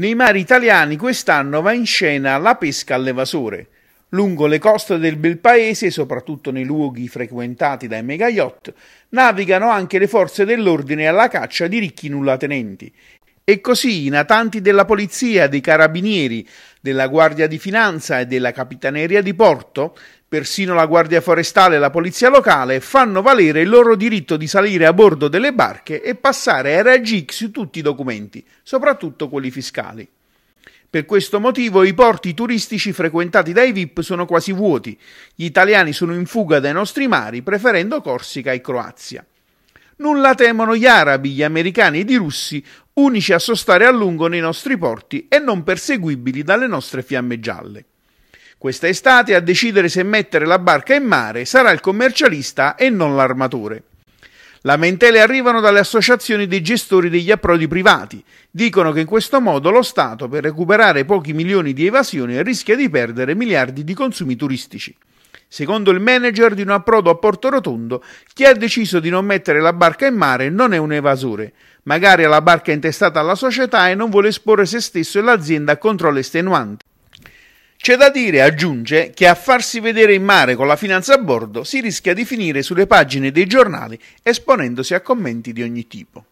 Nei mari italiani quest'anno va in scena la pesca all'evasore. Lungo le coste del bel paese, soprattutto nei luoghi frequentati dai mega yacht, navigano anche le forze dell'ordine alla caccia di ricchi nullatenenti e così i natanti della polizia, dei carabinieri, della Guardia di Finanza e della Capitaneria di Porto, persino la Guardia Forestale e la Polizia Locale, fanno valere il loro diritto di salire a bordo delle barche e passare a RAGIC su tutti i documenti, soprattutto quelli fiscali. Per questo motivo i porti turistici frequentati dai VIP sono quasi vuoti. Gli italiani sono in fuga dai nostri mari, preferendo Corsica e Croazia nulla temono gli arabi, gli americani ed i russi, unici a sostare a lungo nei nostri porti e non perseguibili dalle nostre fiamme gialle. Questa estate a decidere se mettere la barca in mare sarà il commercialista e non l'armatore. Lamentele arrivano dalle associazioni dei gestori degli approdi privati. Dicono che in questo modo lo Stato, per recuperare pochi milioni di evasioni, rischia di perdere miliardi di consumi turistici. Secondo il manager di un approdo a Porto Rotondo, chi ha deciso di non mettere la barca in mare non è un evasore. Magari ha la barca intestata alla società e non vuole esporre se stesso e l'azienda a controlli estenuanti. C'è da dire, aggiunge, che a farsi vedere in mare con la finanza a bordo si rischia di finire sulle pagine dei giornali esponendosi a commenti di ogni tipo.